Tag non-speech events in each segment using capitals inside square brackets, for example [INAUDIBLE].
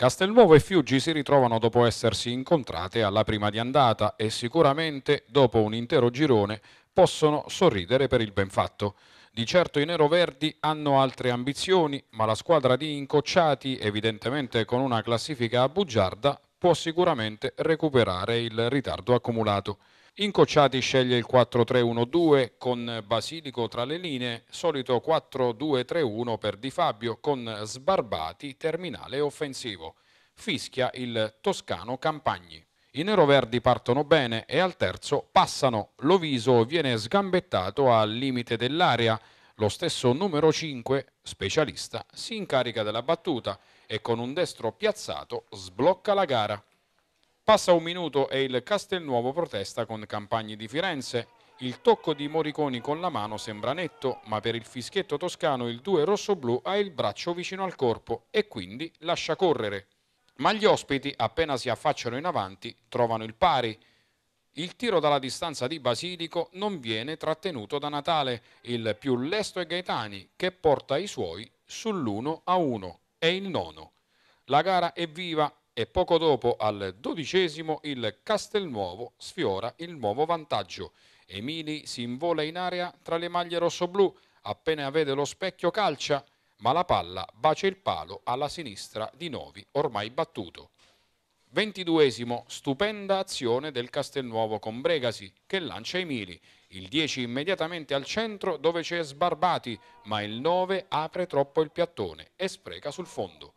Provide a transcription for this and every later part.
Castelnuovo e Fiuggi si ritrovano dopo essersi incontrate alla prima di andata e sicuramente dopo un intero girone possono sorridere per il ben fatto. Di certo i neroverdi hanno altre ambizioni, ma la squadra di incocciati, evidentemente con una classifica a bugiarda, può sicuramente recuperare il ritardo accumulato. Incocciati sceglie il 4-3-1-2 con Basilico tra le linee, solito 4-2-3-1 per Di Fabio con Sbarbati terminale offensivo. Fischia il toscano Campagni. I neroverdi partono bene e al terzo passano. Loviso viene sgambettato al limite dell'area lo stesso numero 5, specialista, si incarica della battuta e con un destro piazzato sblocca la gara. Passa un minuto e il Castelnuovo protesta con Campagni di Firenze. Il tocco di Moriconi con la mano sembra netto, ma per il fischietto toscano il 2 rosso-blu ha il braccio vicino al corpo e quindi lascia correre. Ma gli ospiti, appena si affacciano in avanti, trovano il pari. Il tiro dalla distanza di Basilico non viene trattenuto da Natale, il più lesto è Gaetani che porta i suoi sull'1 a 1 e il nono. La gara è viva e poco dopo al dodicesimo il Castelnuovo sfiora il nuovo vantaggio. Emili si invola in area tra le maglie rossoblù, appena vede lo specchio calcia, ma la palla bacia il palo alla sinistra di Novi, ormai battuto. 22 stupenda azione del Castelnuovo con Bregasi che lancia i mili. Il 10 immediatamente al centro dove c'è Sbarbati, ma il 9 apre troppo il piattone e spreca sul fondo.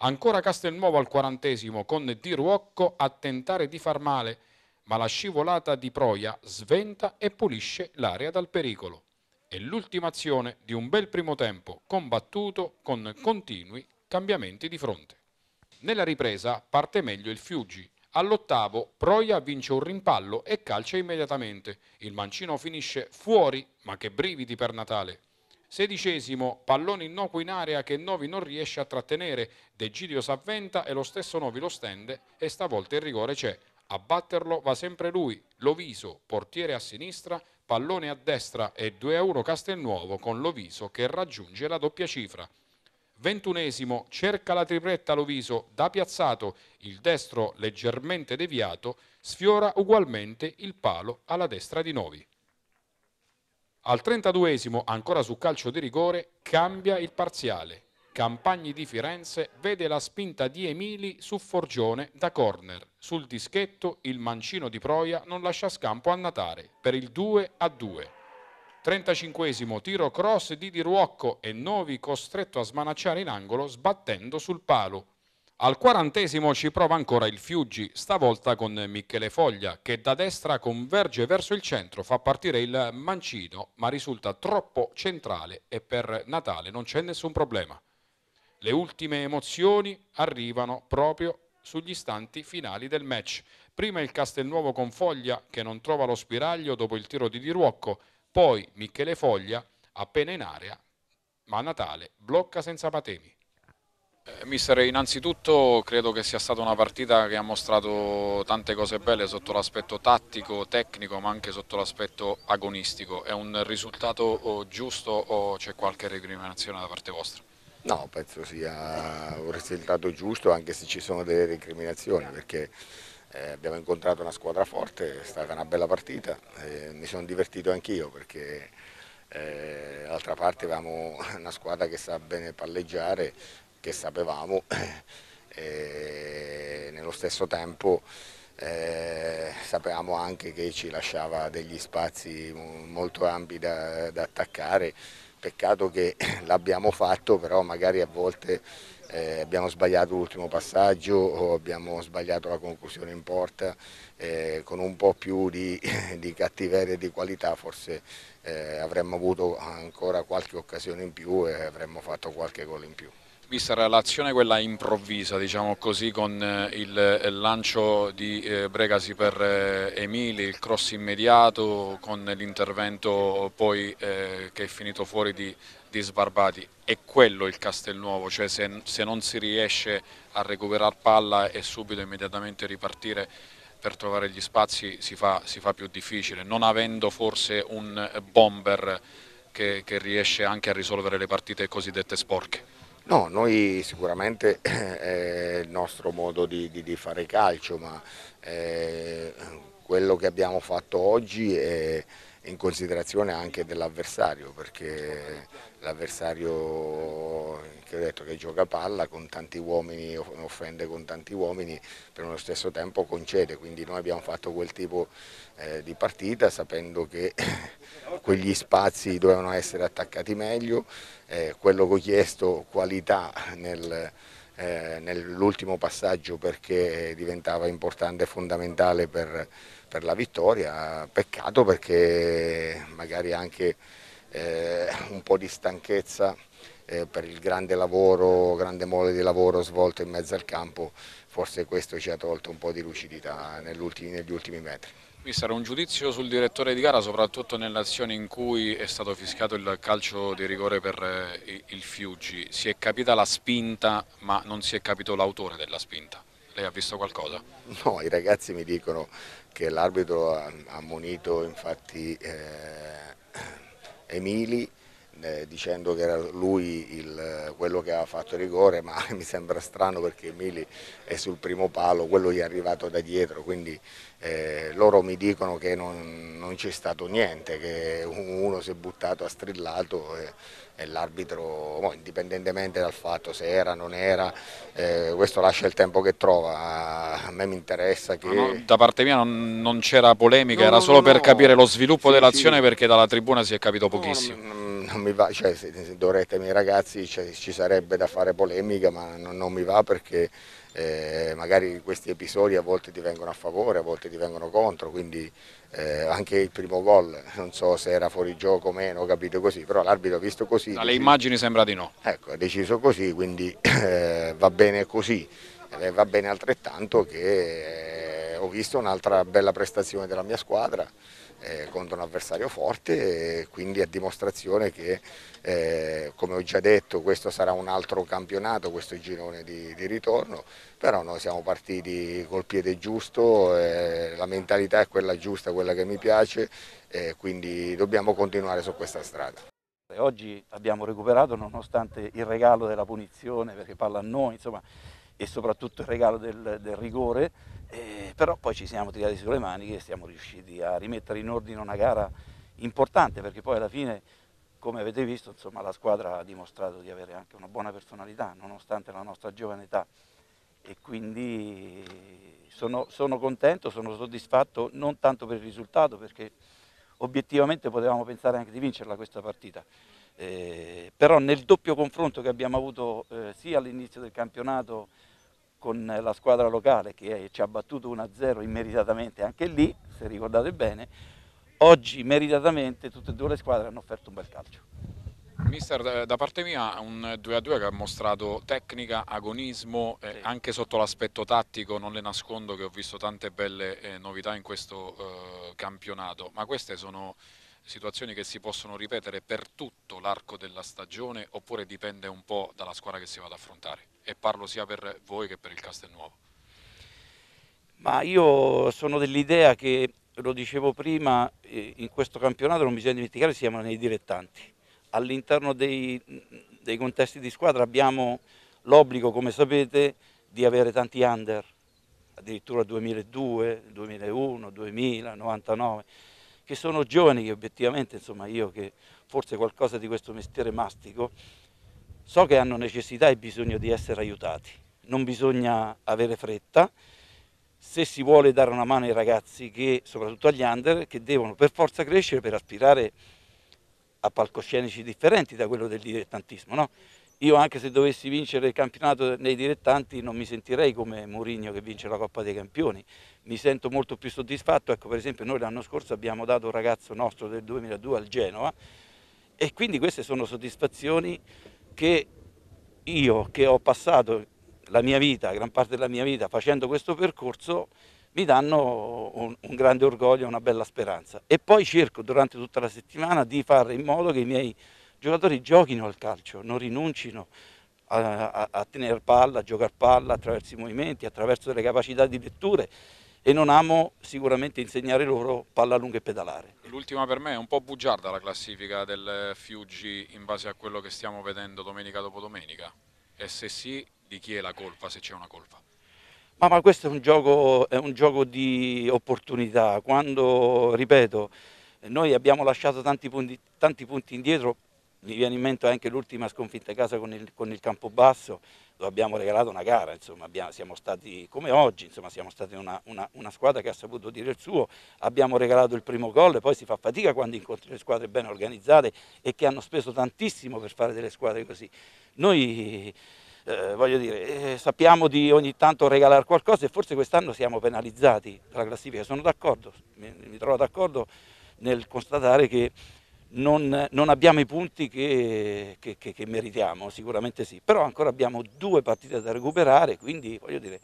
Ancora Castelnuovo al quarantesimo con Di Ruocco a tentare di far male, ma la scivolata di Proia sventa e pulisce l'area dal pericolo. E l'ultima azione di un bel primo tempo combattuto con continui cambiamenti di fronte. Nella ripresa parte meglio il Fiuggi. All'ottavo Proia vince un rimpallo e calcia immediatamente. Il mancino finisce fuori, ma che brividi per Natale. Sedicesimo, pallone innocuo in area che Novi non riesce a trattenere, Degidio s'avventa e lo stesso Novi lo stende e stavolta il rigore c'è. A batterlo va sempre lui, Loviso, portiere a sinistra, pallone a destra e 2-1 Castelnuovo con Loviso che raggiunge la doppia cifra ventunesimo cerca la tripletta Loviso da piazzato, il destro leggermente deviato, sfiora ugualmente il palo alla destra di Novi. Al 32 ancora su calcio di rigore, cambia il parziale. Campagni di Firenze vede la spinta di Emili su Forgione da corner. Sul dischetto il mancino di Proia non lascia scampo a Natare per il 2 a 2. 35 tiro cross di Di Ruocco e Novi costretto a smanacciare in angolo sbattendo sul palo. Al quarantesimo ci prova ancora il Fiuggi, stavolta con Michele Foglia, che da destra converge verso il centro, fa partire il mancino, ma risulta troppo centrale e per Natale non c'è nessun problema. Le ultime emozioni arrivano proprio sugli istanti finali del match. Prima il Castelnuovo con Foglia, che non trova lo spiraglio dopo il tiro di Diruocco, poi Michele Foglia, appena in area, ma a Natale blocca senza patemi. Eh, mister, innanzitutto credo che sia stata una partita che ha mostrato tante cose belle sotto l'aspetto tattico, tecnico, ma anche sotto l'aspetto agonistico. È un risultato giusto o c'è qualche recriminazione da parte vostra? No, penso sia un risultato giusto anche se ci sono delle recriminazioni perché eh, abbiamo incontrato una squadra forte, è stata una bella partita, eh, mi sono divertito anch'io perché eh, d'altra parte avevamo [LAUGHS] una squadra che sa bene palleggiare, che sapevamo, eh, e nello stesso tempo eh, sapevamo anche che ci lasciava degli spazi molto ampi da, da attaccare, peccato che [LAUGHS] l'abbiamo fatto però magari a volte eh, abbiamo sbagliato l'ultimo passaggio, abbiamo sbagliato la conclusione in porta, eh, con un po' più di, [LAUGHS] di cattiveria e di qualità forse eh, avremmo avuto ancora qualche occasione in più e avremmo fatto qualche gol in più. Vista l'azione quella improvvisa, diciamo così, con eh, il eh, lancio di eh, Bregasi per Emili, il cross immediato, con l'intervento poi che è finito fuori di di Svarbati, è quello il Castelnuovo, cioè se, se non si riesce a recuperare palla e subito immediatamente ripartire per trovare gli spazi si fa, si fa più difficile, non avendo forse un bomber che, che riesce anche a risolvere le partite cosiddette sporche. No, noi sicuramente eh, è il nostro modo di, di, di fare calcio, ma eh, quello che abbiamo fatto oggi è, in considerazione anche dell'avversario, perché l'avversario che ho detto che gioca palla con tanti uomini, offende con tanti uomini, per allo stesso tempo concede, quindi noi abbiamo fatto quel tipo eh, di partita sapendo che [COUGHS] quegli spazi dovevano essere attaccati meglio, eh, quello che ho chiesto qualità nel eh, nell'ultimo passaggio perché diventava importante e fondamentale per per la vittoria, peccato perché magari anche eh, un po' di stanchezza eh, per il grande lavoro, grande mole di lavoro svolto in mezzo al campo, forse questo ci ha tolto un po' di lucidità negli ultimi metri. Mister, un giudizio sul direttore di gara, soprattutto nell'azione in cui è stato fiscato il calcio di rigore per eh, il Fiuggi. Si è capita la spinta, ma non si è capito l'autore della spinta. Lei ha visto qualcosa? No, i ragazzi mi dicono che l'arbitro ha ammonito infatti eh, Emili eh, dicendo che era lui il, quello che aveva fatto rigore, ma [LAUGHS] mi sembra strano perché Emili è sul primo palo, quello gli è arrivato da dietro, quindi eh, loro mi dicono che non, non c'è stato niente, che uno si è buttato, ha strillato e, e l'arbitro, indipendentemente dal fatto se era o non era, eh, questo lascia il tempo che trova a me mi interessa che... No, da parte mia non, non c'era polemica, no, era solo per capire lo sviluppo sì, dell'azione sì. perché dalla tribuna si è capito pochissimo. Non, non, mi va, cioè, se, se dovrete ai miei ragazzi cioè, ci sarebbe da fare polemica ma non, mi va perché eh, magari questi episodi a volte ti vengono a favore, a volte ti vengono contro, quindi eh, anche il primo gol, non so se era fuori gioco o meno, ho capito così, però l'arbitro ha visto così. Dalle immagini sembra di no. Ecco, ha deciso così, quindi [CLEARS THROAT] eh, va bene così ed è, va bene altrettanto che eh, ho visto un'altra bella prestazione della mia squadra eh, contro un avversario forte e quindi a dimostrazione che eh, come ho già detto questo sarà un altro campionato, questo girone di, di ritorno, però noi siamo partiti col piede giusto, eh, la mentalità è quella giusta, quella che mi piace e quindi dobbiamo continuare su questa strada. Oggi abbiamo recuperato nonostante il regalo della punizione, perché parla a noi, insomma e soprattutto il regalo del, del rigore, eh, però poi ci siamo tirati sulle maniche e siamo riusciti a rimettere in ordine una gara importante perché poi alla fine, come avete visto, insomma, la squadra ha dimostrato di avere anche una buona personalità nonostante la nostra giovane età e quindi sono, sono contento, sono soddisfatto non tanto per il risultato perché obiettivamente potevamo pensare anche di vincerla questa partita. Eh, però nel doppio confronto che abbiamo avuto eh, sia all'inizio del campionato con la squadra locale che ci ha battuto 1-0 immeritatamente anche lì, se ricordate bene, oggi meritatamente tutte e due le squadre hanno offerto un bel calcio. Mister, da parte mia un 2-2 che ha mostrato tecnica, agonismo, eh, sì. eh, anche sotto l'aspetto tattico, non le nascondo che ho visto tante belle eh, novità in questo eh, campionato, ma queste sono situazioni che si possono ripetere per tutto l'arco della stagione oppure dipende un po' dalla squadra che si va ad affrontare? e parlo sia per voi che per il Castelnuovo. Ma io sono dell'idea che, lo dicevo prima, eh, in questo campionato non bisogna dimenticare che siamo nei dilettanti. All'interno dei, dei contesti di squadra abbiamo l'obbligo, come sapete, di avere tanti under, addirittura 2002, 2001, 2000, 99, che sono giovani che obiettivamente, insomma io che forse qualcosa di questo mestiere mastico, so che hanno necessità e bisogno di essere aiutati, non bisogna avere fretta, se si vuole dare una mano ai ragazzi che, soprattutto agli under, che devono per forza crescere per aspirare a palcoscenici differenti da quello del dilettantismo. No? Io anche se dovessi vincere il campionato nei dilettanti non mi sentirei come Mourinho che vince la Coppa dei Campioni, mi sento molto più soddisfatto, ecco per esempio noi l'anno scorso abbiamo dato un ragazzo nostro del 2002 al Genoa e quindi queste sono soddisfazioni che io che ho passato la mia vita, gran parte della mia vita facendo questo percorso, mi danno un, un grande orgoglio e una bella speranza. E poi cerco durante tutta la settimana di fare in modo che i miei giocatori giochino al calcio, non rinuncino a, a, a tenere palla, a giocare palla attraverso i movimenti, attraverso delle capacità di letture e non amo sicuramente insegnare loro palla lunga e pedalare. L'ultima per me è un po' bugiarda la classifica del Fiuggi in base a quello che stiamo vedendo domenica dopo domenica e se sì di chi è la colpa se c'è una colpa? Ma, ma questo è un, gioco, è un, gioco, di opportunità, quando, ripeto, noi abbiamo lasciato tanti punti, tanti punti indietro mi viene in mente anche l'ultima sconfitta a casa con il, con il Campobasso, dove abbiamo regalato una gara, insomma, abbiamo, siamo stati come oggi, insomma, siamo stati una, una, una, squadra che ha saputo dire il suo, abbiamo regalato il primo gol, e poi si fa fatica quando incontri le squadre ben organizzate e che hanno speso tantissimo per fare delle squadre così. Noi eh, voglio dire, eh, sappiamo di ogni tanto regalare qualcosa e forse quest'anno siamo penalizzati dalla classifica, sono d'accordo, mi, mi trovo d'accordo nel constatare che non, non abbiamo i punti che, che, che, che, meritiamo, sicuramente sì, però ancora abbiamo due partite da recuperare, quindi voglio dire,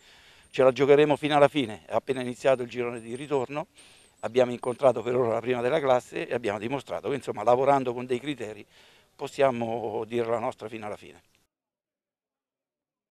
ce la giocheremo fino alla fine, è appena iniziato il girone di ritorno, abbiamo incontrato per ora la prima della classe e abbiamo dimostrato che insomma lavorando con dei criteri possiamo dire la nostra fino alla fine.